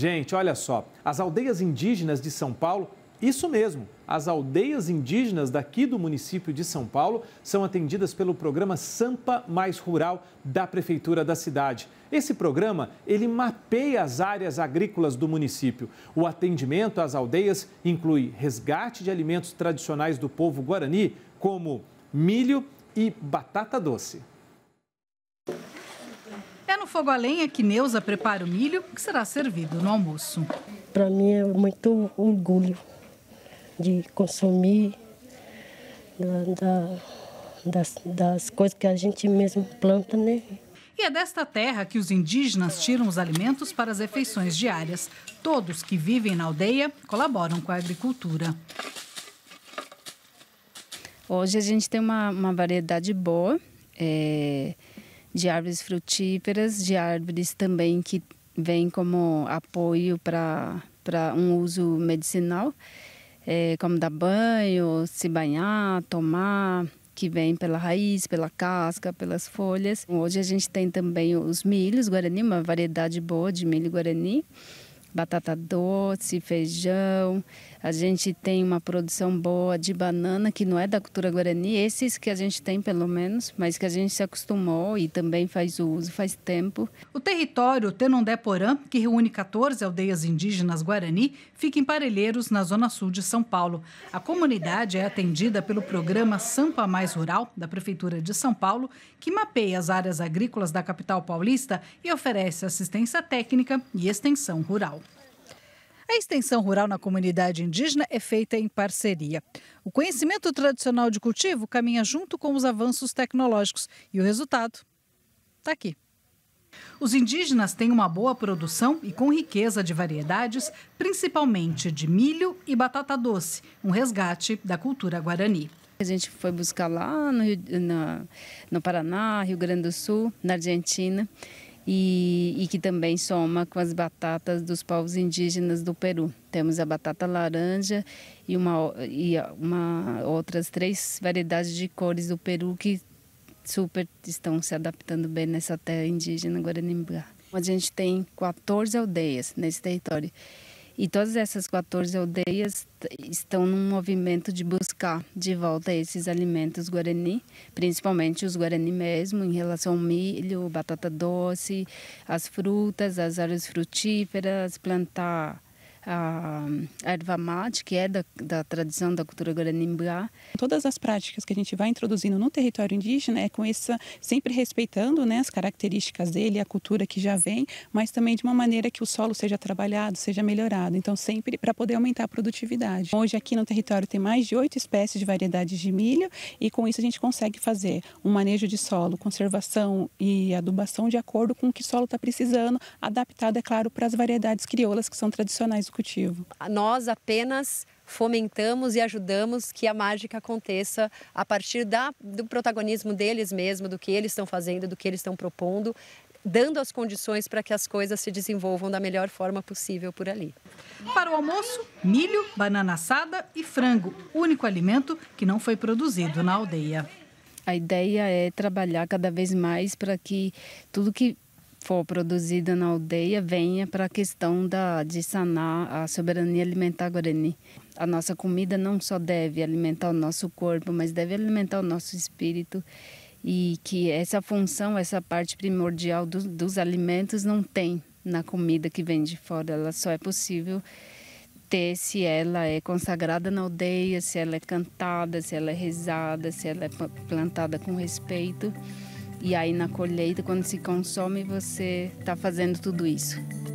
Gente, olha só, as aldeias indígenas de São Paulo, isso mesmo, as aldeias indígenas daqui do município de São Paulo são atendidas pelo programa Sampa Mais Rural da prefeitura da cidade. Esse programa, ele mapeia as áreas agrícolas do município. O atendimento às aldeias inclui resgate de alimentos tradicionais do povo guarani, como milho e batata doce fogo a lenha que Neuza prepara o milho que será servido no almoço. Para mim é muito orgulho de consumir da, das, das coisas que a gente mesmo planta, né? E é desta terra que os indígenas tiram os alimentos para as refeições diárias. Todos que vivem na aldeia colaboram com a agricultura. Hoje a gente tem uma, uma variedade boa. É de árvores frutíferas, de árvores também que vêm como apoio para um uso medicinal, é, como dar banho, se banhar, tomar, que vem pela raiz, pela casca, pelas folhas. Hoje a gente tem também os milhos guarani, uma variedade boa de milho guarani batata doce, feijão. A gente tem uma produção boa de banana, que não é da cultura guarani, esses que a gente tem pelo menos, mas que a gente se acostumou e também faz uso faz tempo. O território Tenondé-Porã, que reúne 14 aldeias indígenas guarani, fica em Parelheiros, na zona sul de São Paulo. A comunidade é atendida pelo programa Sampa Mais Rural, da Prefeitura de São Paulo, que mapeia as áreas agrícolas da capital paulista e oferece assistência técnica e extensão rural. A extensão rural na comunidade indígena é feita em parceria. O conhecimento tradicional de cultivo caminha junto com os avanços tecnológicos e o resultado está aqui. Os indígenas têm uma boa produção e com riqueza de variedades, principalmente de milho e batata doce, um resgate da cultura guarani. A gente foi buscar lá no, Rio, no Paraná, Rio Grande do Sul, na Argentina, e, e que também soma com as batatas dos povos indígenas do Peru. Temos a batata laranja e uma, e uma outras três variedades de cores do Peru que super estão se adaptando bem nessa terra indígena Guaranimbá. A gente tem 14 aldeias nesse território e todas essas 14 aldeias estão num movimento de buscar de volta esses alimentos guarani, principalmente os guarani mesmo, em relação ao milho, batata doce, as frutas, as áreas frutíferas, plantar a erva mate, que é da, da tradição da cultura guaranimbá. Todas as práticas que a gente vai introduzindo no território indígena é com essa, sempre respeitando né, as características dele, a cultura que já vem, mas também de uma maneira que o solo seja trabalhado, seja melhorado. Então, sempre para poder aumentar a produtividade. Hoje, aqui no território, tem mais de oito espécies de variedades de milho e com isso a gente consegue fazer um manejo de solo, conservação e adubação de acordo com o que o solo está precisando, adaptado, é claro, para as variedades crioulas que são tradicionais do executivo. Nós apenas fomentamos e ajudamos que a mágica aconteça a partir da, do protagonismo deles mesmos, do que eles estão fazendo, do que eles estão propondo, dando as condições para que as coisas se desenvolvam da melhor forma possível por ali. Para o almoço, milho, banana assada e frango, único alimento que não foi produzido na aldeia. A ideia é trabalhar cada vez mais para que tudo que for produzida na aldeia venha para a questão da, de sanar a soberania alimentar guarani. A nossa comida não só deve alimentar o nosso corpo, mas deve alimentar o nosso espírito e que essa função, essa parte primordial do, dos alimentos não tem na comida que vem de fora. Ela só é possível ter se ela é consagrada na aldeia, se ela é cantada, se ela é rezada, se ela é plantada com respeito. E aí na colheita, quando se consome, você está fazendo tudo isso.